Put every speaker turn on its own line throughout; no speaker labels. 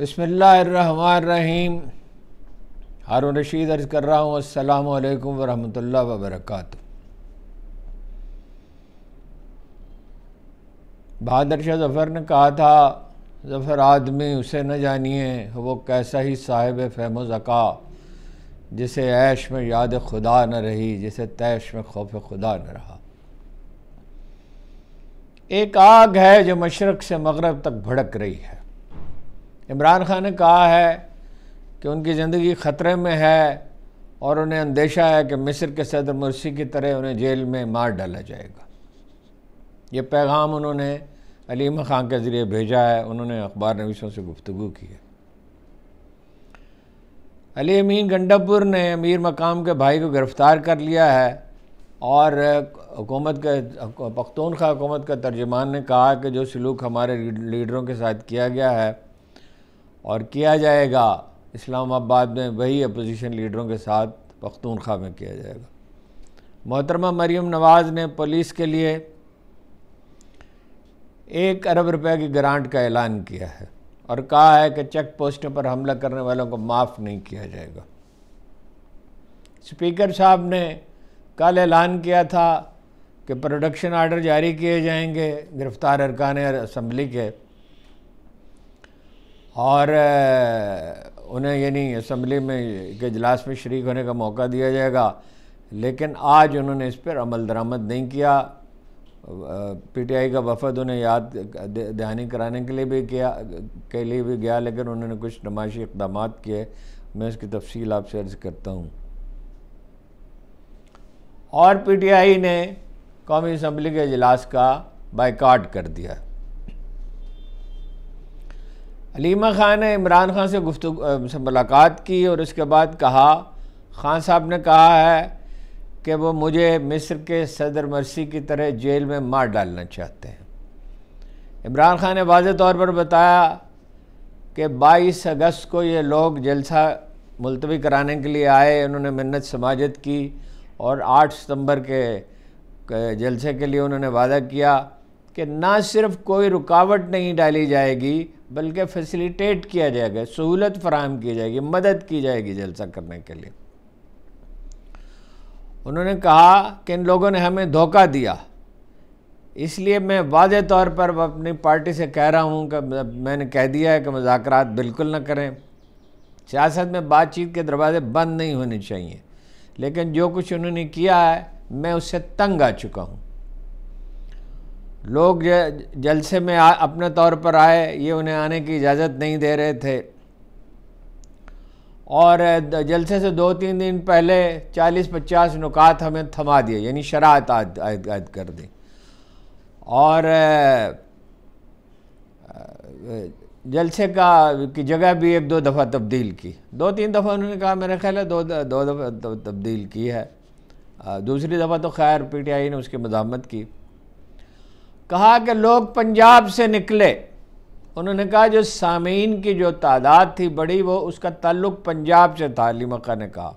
بسم اللہ الرحمن الرحیم ہارون رشید عرض کر رہا ہوں السلام علیکم ورحمۃ اللہ وبرکاتہ بہادر شاہ ظفر نے کہا تھا ظفر آدمی اسے نہ جانیے وہ کیسا ہی صاحب فہم و ذکا جسے عیش میں یاد خدا نہ رہی جسے تیش میں خوف خدا نہ رہا ایک آگ ہے جو مشرق سے مغرب تک بھڑک رہی ہے عمران خان نے کہا ہے کہ ان کی زندگی خطرے میں ہے اور انہیں اندیشہ ہے کہ مصر کے صدر مرسی کی طرح انہیں جیل میں مار ڈالا جائے گا یہ پیغام انہوں نے علیم خان کے ذریعے بھیجا ہے انہوں نے اخبار نویسوں سے گفتگو کی ہے علی امین گنڈاپور نے امیر مقام کے بھائی کو گرفتار کر لیا ہے اور حکومت کے پختونخوا حکومت کا ترجمان نے کہا کہ جو سلوک ہمارے لیڈروں کے ساتھ کیا گیا ہے اور کیا جائے گا اسلام آباد میں وہی اپوزیشن لیڈروں کے ساتھ پختونخوا میں کیا جائے گا محترمہ مریم نواز نے پولیس کے لیے ایک ارب روپے کی گرانٹ کا اعلان کیا ہے اور کہا ہے کہ چیک پوسٹوں پر حملہ کرنے والوں کو معاف نہیں کیا جائے گا سپیکر صاحب نے کل اعلان کیا تھا کہ پروڈکشن آرڈر جاری کیے جائیں گے گرفتار ارکان اسمبلی کے اور انہیں یعنی اسمبلی میں کے اجلاس میں شریک ہونے کا موقع دیا جائے گا لیکن آج انہوں نے اس پر عمل درآمد نہیں کیا پی ٹی آئی کا وفد انہیں یاد دہانی کرانے کے لیے بھی کیا کے لیے بھی گیا لیکن انہوں نے کچھ نمائشی اقدامات کیے میں اس کی تفصیل آپ سے عرض کرتا ہوں اور پی ٹی آئی نے قومی اسمبلی کے اجلاس کا بائیکاٹ کر دیا علیمہ خان نے عمران خان سے گفتگو سے ملاقات کی اور اس کے بعد کہا خان صاحب نے کہا ہے کہ وہ مجھے مصر کے صدر مرسی کی طرح جیل میں مار ڈالنا چاہتے ہیں عمران خان نے واضح طور پر بتایا کہ بائیس اگست کو یہ لوگ جلسہ ملتوی کرانے کے لیے آئے انہوں نے منت سماجت کی اور آٹھ ستمبر کے جلسے کے لیے انہوں نے وعدہ کیا کہ نہ صرف کوئی رکاوٹ نہیں ڈالی جائے گی بلکہ فیسیلیٹیٹ کیا جائے گا سہولت فراہم کی جائے گی مدد کی جائے گی جلسہ کرنے کے لیے انہوں نے کہا کہ ان لوگوں نے ہمیں دھوکہ دیا اس لیے میں واضح طور پر اپنی پارٹی سے کہہ رہا ہوں کہ میں نے کہہ دیا ہے کہ مذاکرات بالکل نہ کریں سیاست میں بات چیت کے دروازے بند نہیں ہونے چاہیے لیکن جو کچھ انہوں نے کیا ہے میں اس سے تنگ آ چکا ہوں لوگ جلسے میں اپنے طور پر آئے یہ انہیں آنے کی اجازت نہیں دے رہے تھے اور جلسے سے دو تین دن پہلے چالیس پچاس نکات ہمیں تھما دیے یعنی شرائط عائد کر دی اور جلسے کا کی جگہ بھی ایک دو دفعہ تبدیل کی دو تین دفعہ انہوں نے کہا میرا خیال ہے دو دو دفعہ تبدیل کی ہے دوسری دفعہ تو خیر پی ٹی آئی نے اس کی مضامت کی کہا کہ لوگ پنجاب سے نکلے انہوں نے کہا جو سامعین کی جو تعداد تھی بڑی وہ اس کا تعلق پنجاب سے تھا علی مکہ نے کہا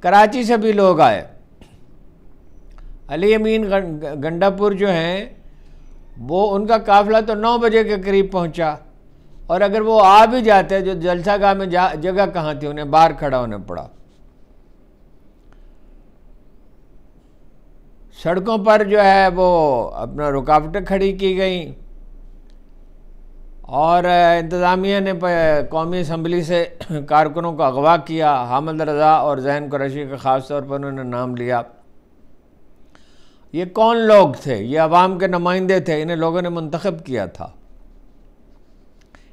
کراچی سے بھی لوگ آئے علی امین گنڈا پور جو ہیں وہ ان کا قافلہ تو نو بجے کے قریب پہنچا اور اگر وہ آ بھی جاتے جو جلسہ گاہ میں جا جگہ کہاں تھی انہیں باہر کھڑا ہونے پڑا سڑکوں پر جو ہے وہ اپنا رکاوٹیں کھڑی کی گئیں اور انتظامیہ نے قومی اسمبلی سے کارکنوں کو اغوا کیا حامد رضا اور ذہن قریشی کا خاص طور پر انہوں نے نام لیا یہ کون لوگ تھے یہ عوام کے نمائندے تھے انہیں لوگوں نے منتخب کیا تھا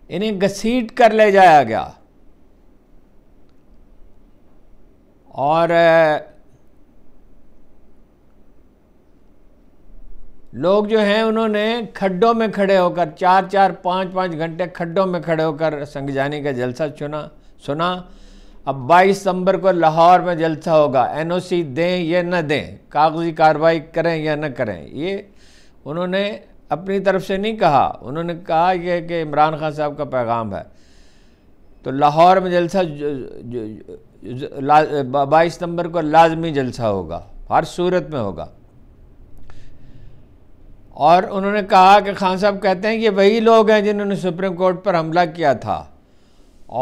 انہیں گسیٹ کر لے جایا گیا اور لوگ جو ہیں انہوں نے کھڈوں میں کھڑے ہو کر چار چار پانچ پانچ گھنٹے کھڈوں میں کھڑے ہو کر سنگجانی کا جلسہ چنا سنا اب بائیس ستمبر کو لاہور میں جلسہ ہوگا این او سی دیں یا نہ دیں کاغذی کارروائی کریں یا نہ کریں یہ انہوں نے اپنی طرف سے نہیں کہا انہوں نے کہا یہ کہ عمران خان صاحب کا پیغام ہے تو لاہور میں جلسہ بائیس ستمبر کو لازمی جلسہ ہوگا ہر صورت میں ہوگا اور انہوں نے کہا کہ خان صاحب کہتے ہیں یہ وہی لوگ ہیں جنہوں نے سپریم کورٹ پر حملہ کیا تھا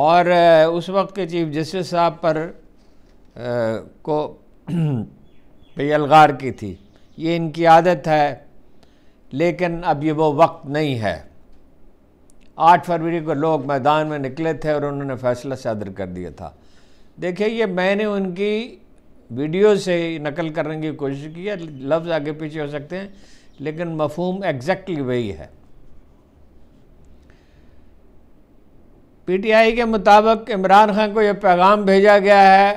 اور اس وقت کے چیف جسٹس صاحب پر کوئی الغار کی تھی یہ ان کی عادت ہے لیکن اب یہ وہ وقت نہیں ہے آٹھ فروری کو لوگ میدان میں نکلے تھے اور انہوں نے فیصلہ صادر کر دیا تھا دیکھیں یہ میں نے ان کی ویڈیو سے نقل کرنے کی کوشش کی ہے لفظ آگے پیچھے ہو سکتے ہیں لیکن مفہوم ایگزیکٹلی وہی ہے پی ٹی آئی کے مطابق عمران خان کو یہ پیغام بھیجا گیا ہے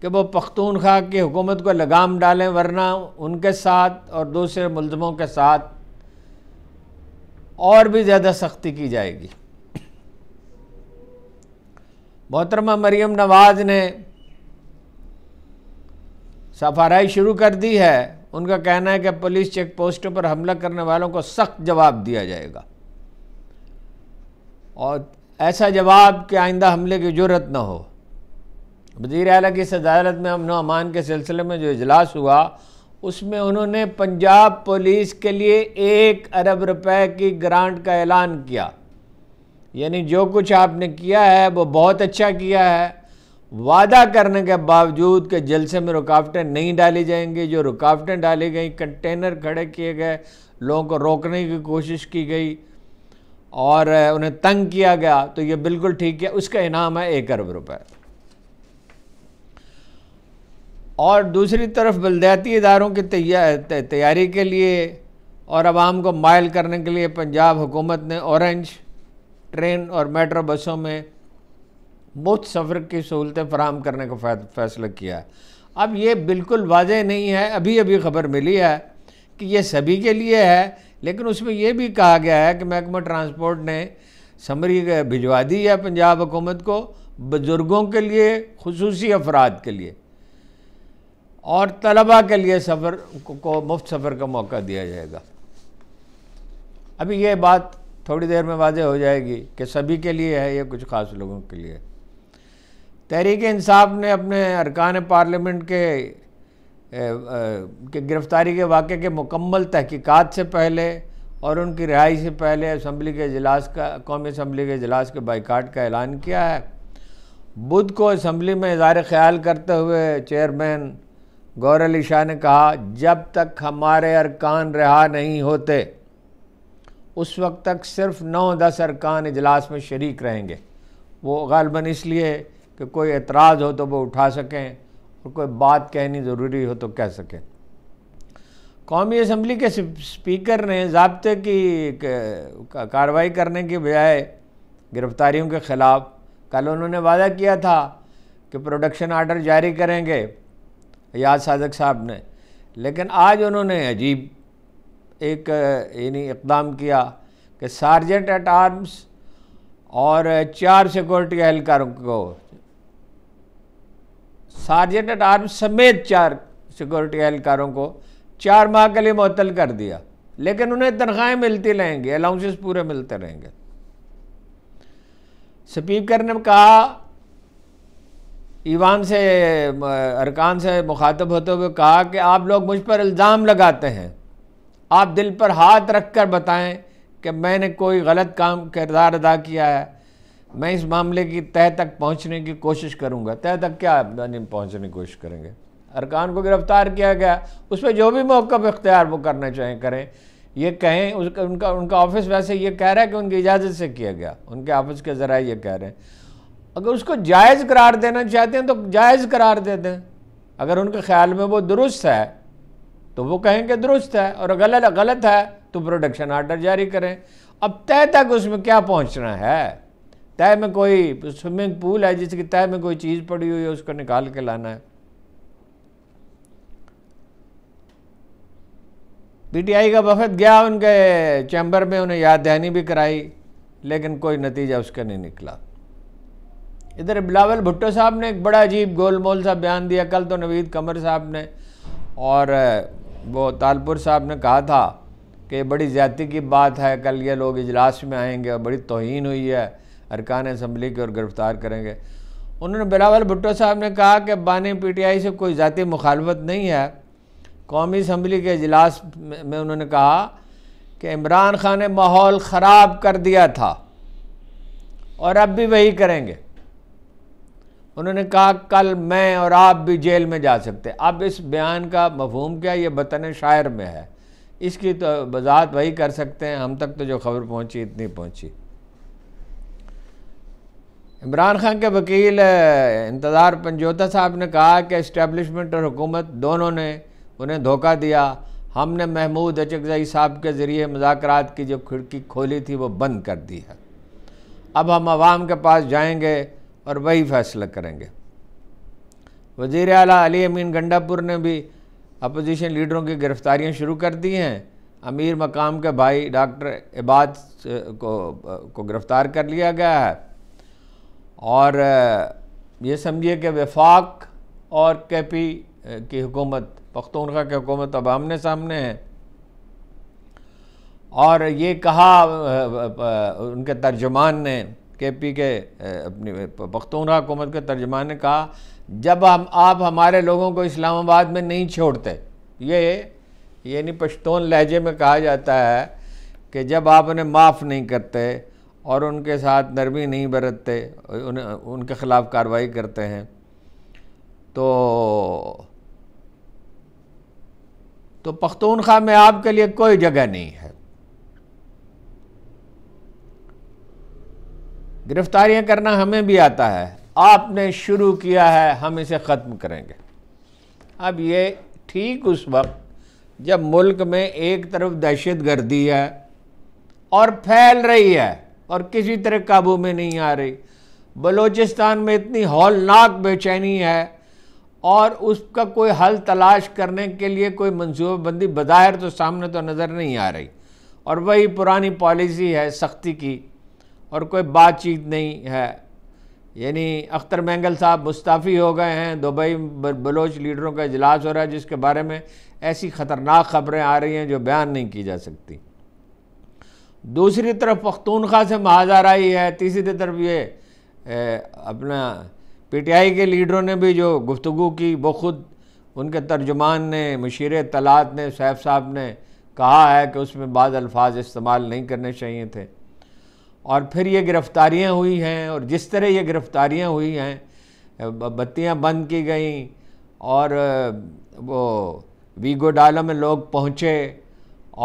کہ وہ پختونخوا کی حکومت کو لگام ڈالیں ورنہ ان کے ساتھ اور دوسرے ملزموں کے ساتھ اور بھی زیادہ سختی کی جائے گی محترمہ مریم نواز نے سفارائی شروع کر دی ہے ان کا کہنا ہے کہ پولیس چیک پوسٹوں پر حملہ کرنے والوں کو سخت جواب دیا جائے گا اور ایسا جواب کہ آئندہ حملے کی جرت نہ ہو وزیر اعلیٰ کی صدارت میں امن و امان کے سلسلے میں جو اجلاس ہوا اس میں انہوں نے پنجاب پولیس کے لیے ایک ارب روپے کی گرانٹ کا اعلان کیا یعنی جو کچھ آپ نے کیا ہے وہ بہت اچھا کیا ہے وعدہ کرنے کے باوجود کہ جلسے میں رکاوٹیں نہیں ڈالی جائیں گی جو رکاوٹیں ڈالی گئیں کنٹینر کھڑے کیے گئے لوگوں کو روکنے کی کوشش کی گئی اور انہیں تنگ کیا گیا تو یہ بالکل ٹھیک ہے اس کا انعام ہے ایک ارب روپے اور دوسری طرف بلدیاتی اداروں کی تیاری کے لیے اور عوام کو مائل کرنے کے لیے پنجاب حکومت نے اورنج ٹرین اور میٹرو بسوں میں مفت سفر کی سہولتیں فراہم کرنے کا فیصلہ کیا ہے اب یہ بالکل واضح نہیں ہے ابھی ابھی خبر ملی ہے کہ یہ سبھی کے لیے ہے لیکن اس میں یہ بھی کہا گیا ہے کہ محکمہ ٹرانسپورٹ نے سمری بھجوا دی ہے پنجاب حکومت کو بزرگوں کے لیے خصوصی افراد کے لیے اور طلباء کے لیے سفر کو مفت سفر کا موقع دیا جائے گا ابھی یہ بات تھوڑی دیر میں واضح ہو جائے گی کہ سبھی کے لیے ہے یہ کچھ خاص لوگوں کے لیے تحریک انصاف نے اپنے ارکان پارلیمنٹ کے کہ گرفتاری کے واقعے کے مکمل تحقیقات سے پہلے اور ان کی رہائی سے پہلے اسمبلی کے اجلاس کا قومی اسمبلی کے اجلاس کے بائیکاٹ کا اعلان کیا ہے بدھ کو اسمبلی میں اظہار خیال کرتے ہوئے چیئرمین گور علی شاہ نے کہا جب تک ہمارے ارکان رہا نہیں ہوتے اس وقت تک صرف نو دس ارکان اجلاس میں شریک رہیں گے وہ غالباً اس لیے کہ کوئی اعتراض ہو تو وہ اٹھا سکیں اور کوئی بات کہنی ضروری ہو تو کہہ سکیں قومی اسمبلی کے سپیکر نے ضابطے کی کارروائی کرنے کی بجائے گرفتاریوں کے خلاف کل انہوں نے وعدہ کیا تھا کہ پروڈکشن آرڈر جاری کریں گے یاد صادق صاحب نے لیکن آج انہوں نے عجیب ایک یعنی اقدام کیا کہ سارجنٹ ایٹ آرمز اور چار سیکورٹی اہلکاروں کو سارجنٹ اٹ آرم سمیت چار سیکورٹی اہلکاروں کو چار ماہ کے لیے معطل کر دیا لیکن انہیں تنخواہیں ملتی رہیں گے الاؤنسز پورے ملتے رہیں گے سپیکر نے کہا ایوان سے ارکان سے مخاطب ہوتے ہوئے کہا کہ آپ لوگ مجھ پر الزام لگاتے ہیں آپ دل پر ہاتھ رکھ کر بتائیں کہ میں نے کوئی غلط کام کردار ادا کیا ہے میں اس معاملے کی تہہ تک پہنچنے کی کوشش کروں گا تہہ تک کیا یعنی پہنچنے کی کوشش کریں گے ارکان کو گرفتار کیا گیا اس پہ جو بھی موقف اختیار وہ کرنا چاہیں کریں یہ کہیں اس ان کا ان کا آفس ویسے یہ کہہ رہا ہے کہ ان کی اجازت سے کیا گیا ان کے آفس کے ذرائع یہ کہہ رہے ہیں اگر اس کو جائز قرار دینا چاہتے ہیں تو جائز قرار دے دیں اگر ان کے خیال میں وہ درست ہے تو وہ کہیں کہ درست ہے اور غلط ہے تو پروڈکشن آرڈر جاری کریں اب طے تک اس میں کیا پہنچنا ہے تیہ میں کوئی سوئمنگ پول ہے جس کی تیہ میں کوئی چیز پڑی ہوئی ہے اس کو نکال کے لانا ہے پی ٹی آئی کا وفد گیا ان کے چیمبر میں انہیں یاد دہانی بھی کرائی لیکن کوئی نتیجہ اس کا نہیں نکلا ادھر بلاول بھٹو صاحب نے ایک بڑا عجیب گول مول سا بیان دیا کل تو نوید قمر صاحب نے اور وہ تالپور صاحب نے کہا تھا کہ بڑی زیادتی کی بات ہے کل یہ لوگ اجلاس میں آئیں گے اور بڑی توہین ہوئی ہے ارکان اسمبلی کے اور گرفتار کریں گے انہوں نے بلاول بھٹو صاحب نے کہا کہ بانی پی ٹی آئی سے کوئی ذاتی مخالفت نہیں ہے قومی اسمبلی کے اجلاس میں انہوں نے کہا کہ عمران خان نے ماحول خراب کر دیا تھا اور اب بھی وہی کریں گے انہوں نے کہا کل میں اور آپ بھی جیل میں جا سکتے اب اس بیان کا مفہوم کیا یہ بطن شاعر میں ہے اس کی تو وضاحت وہی کر سکتے ہیں ہم تک تو جو خبر پہنچی اتنی پہنچی عمران خان کے وکیل انتظار پنجوتا صاحب نے کہا کہ اسٹیبلشمنٹ اور حکومت دونوں نے انہیں دھوکہ دیا ہم نے محمود اچکزئی صاحب کے ذریعے مذاکرات کی جو کھڑکی کھولی تھی وہ بند کر دی ہے اب ہم عوام کے پاس جائیں گے اور وہی فیصلہ کریں گے وزیر اعلیٰ علی امین گنڈا پور نے بھی اپوزیشن لیڈروں کی گرفتاریاں شروع کر دی ہیں امیر مقام کے بھائی ڈاکٹر عباد کو کو گرفتار کر لیا گیا ہے اور یہ سمجھیے کہ وفاق اور کے پی کی حکومت پختونخوا کی حکومت اب آمنے سامنے ہے اور یہ کہا ان کے ترجمان نے کے پی کے اپنی پختونخوا حکومت کے ترجمان نے کہا جب ہم آپ ہمارے لوگوں کو اسلام آباد میں نہیں چھوڑتے یہ یعنی پشتون لہجے میں کہا جاتا ہے کہ جب آپ انہیں معاف نہیں کرتے اور ان کے ساتھ نرمی نہیں برتتے ان کے خلاف کاروائی کرتے ہیں تو پختونخوا میں آپ کے لیے کوئی جگہ نہیں ہے گرفتاریاں کرنا ہمیں بھی آتا ہے آپ نے شروع کیا ہے ہم اسے ختم کریں گے اب یہ ٹھیک اس وقت جب ملک میں ایک طرف دہشت گردی ہے اور پھیل رہی ہے اور کسی طرح قابو میں نہیں آ رہی بلوچستان میں اتنی ہولناک بے چینی ہے اور اس کا کوئی حل تلاش کرنے کے لیے کوئی منصوبہ بندی بظاہر تو سامنے تو نظر نہیں آ رہی اور وہی پرانی پالیسی ہے سختی کی اور کوئی بات چیت نہیں ہے یعنی اختر مینگل صاحب مستعفی ہو گئے ہیں دبئی بلوچ لیڈروں کا اجلاس ہو رہا ہے جس کے بارے میں ایسی خطرناک خبریں آ رہی ہیں جو بیان نہیں کی جا سکتی دوسری طرف پختونخوا سے مزار آئی ہے تیسری طرف یہ اپنا پی ٹی آئی کے لیڈروں نے بھی جو گفتگو کی وہ خود ان کے ترجمان نے مشیر طلعت نے سیف صاحب نے کہا ہے کہ اس میں بعض الفاظ استعمال نہیں کرنے چاہیے تھے اور پھر یہ گرفتاریاں ہوئی ہیں اور جس طرح یہ گرفتاریاں ہوئی ہیں بتیاں بند کی گئیں اور وہ ویگو ڈالا میں لوگ پہنچے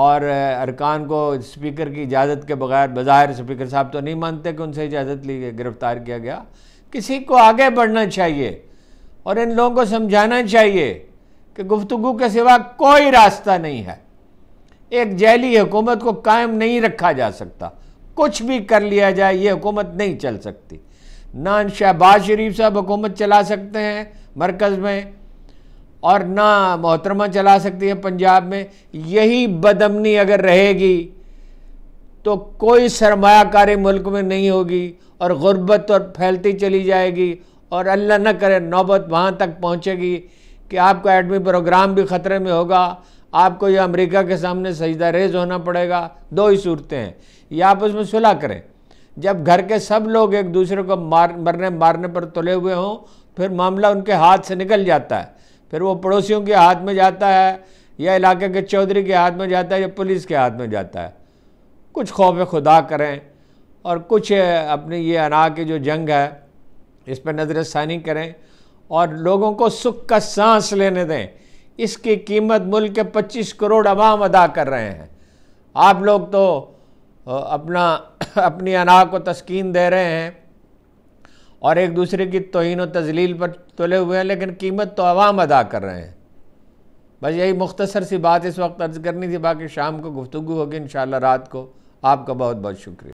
اور ارکان کو اسپیکر کی اجازت کے بغیر بظاہر اسپیکر صاحب تو نہیں مانتے کہ ان سے اجازت لی گئے گرفتار کیا گیا کسی کو آگے بڑھنا چاہیے اور ان لوگوں کو سمجھانا چاہیے کہ گفتگو کے سوا کوئی راستہ نہیں ہے ایک جیلی حکومت کو قائم نہیں رکھا جا سکتا کچھ بھی کر لیا جائے یہ حکومت نہیں چل سکتی نان شہباز شریف صاحب حکومت چلا سکتے ہیں مرکز میں اور نہ محترمہ چلا سکتی ہے پنجاب میں یہی بدمنی اگر رہے گی تو کوئی سرمایہ کاری ملک میں نہیں ہوگی اور غربت اور پھیلتی چلی جائے گی اور اللہ نہ کرے نوبت وہاں تک پہنچے گی کہ آپ کا ایڈمی پروگرام بھی خطرے میں ہوگا آپ کو یہ امریکہ کے سامنے سجدہ ریز ہونا پڑے گا دو ہی صورتیں ہیں یا آپ اس میں صلاح کریں جب گھر کے سب لوگ ایک دوسرے کو مار مرنے مارنے پر تلے ہوئے ہوں پھر معاملہ ان کے ہاتھ سے نکل جاتا ہے پھر وہ پڑوسیوں کے ہاتھ میں جاتا ہے یا علاقے کے چودھری کے ہاتھ میں جاتا ہے یا پولیس کے ہاتھ میں جاتا ہے کچھ خوف خدا کریں اور کچھ اپنی یہ انا کی جو جنگ ہے اس پہ نظر ثانی کریں اور لوگوں کو سکھ کا سانس لینے دیں اس کی قیمت ملک کے پچیس کروڑ عوام ادا کر رہے ہیں آپ لوگ تو اپنا اپنی انا کو تسکین دے رہے ہیں اور ایک دوسرے کی توہین و تزلیل پر تلے ہوئے ہیں لیکن قیمت تو عوام ادا کر رہے ہیں بس یہی مختصر سی بات اس وقت عرض کرنی تھی باقی شام کو گفتگو ہوگی انشاءاللہ رات کو آپ کا بہت بہت شکریہ